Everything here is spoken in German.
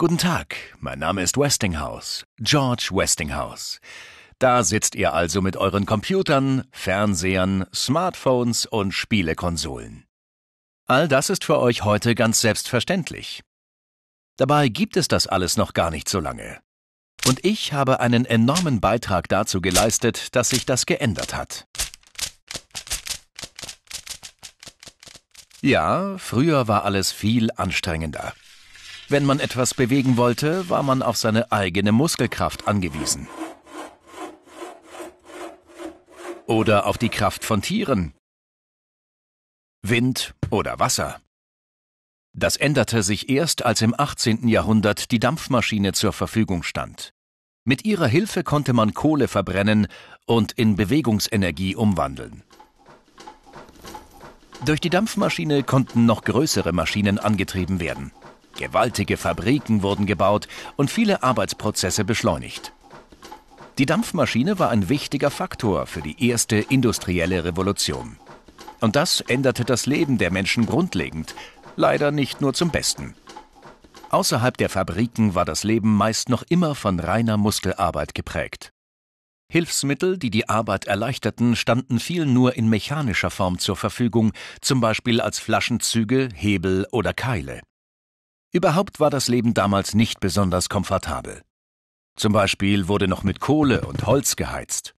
Guten Tag, mein Name ist Westinghouse, George Westinghouse. Da sitzt ihr also mit euren Computern, Fernsehern, Smartphones und Spielekonsolen. All das ist für euch heute ganz selbstverständlich. Dabei gibt es das alles noch gar nicht so lange. Und ich habe einen enormen Beitrag dazu geleistet, dass sich das geändert hat. Ja, früher war alles viel anstrengender. Wenn man etwas bewegen wollte, war man auf seine eigene Muskelkraft angewiesen. Oder auf die Kraft von Tieren. Wind oder Wasser. Das änderte sich erst, als im 18. Jahrhundert die Dampfmaschine zur Verfügung stand. Mit ihrer Hilfe konnte man Kohle verbrennen und in Bewegungsenergie umwandeln. Durch die Dampfmaschine konnten noch größere Maschinen angetrieben werden. Gewaltige Fabriken wurden gebaut und viele Arbeitsprozesse beschleunigt. Die Dampfmaschine war ein wichtiger Faktor für die erste industrielle Revolution. Und das änderte das Leben der Menschen grundlegend, leider nicht nur zum Besten. Außerhalb der Fabriken war das Leben meist noch immer von reiner Muskelarbeit geprägt. Hilfsmittel, die die Arbeit erleichterten, standen viel nur in mechanischer Form zur Verfügung, zum Beispiel als Flaschenzüge, Hebel oder Keile. Überhaupt war das Leben damals nicht besonders komfortabel. Zum Beispiel wurde noch mit Kohle und Holz geheizt.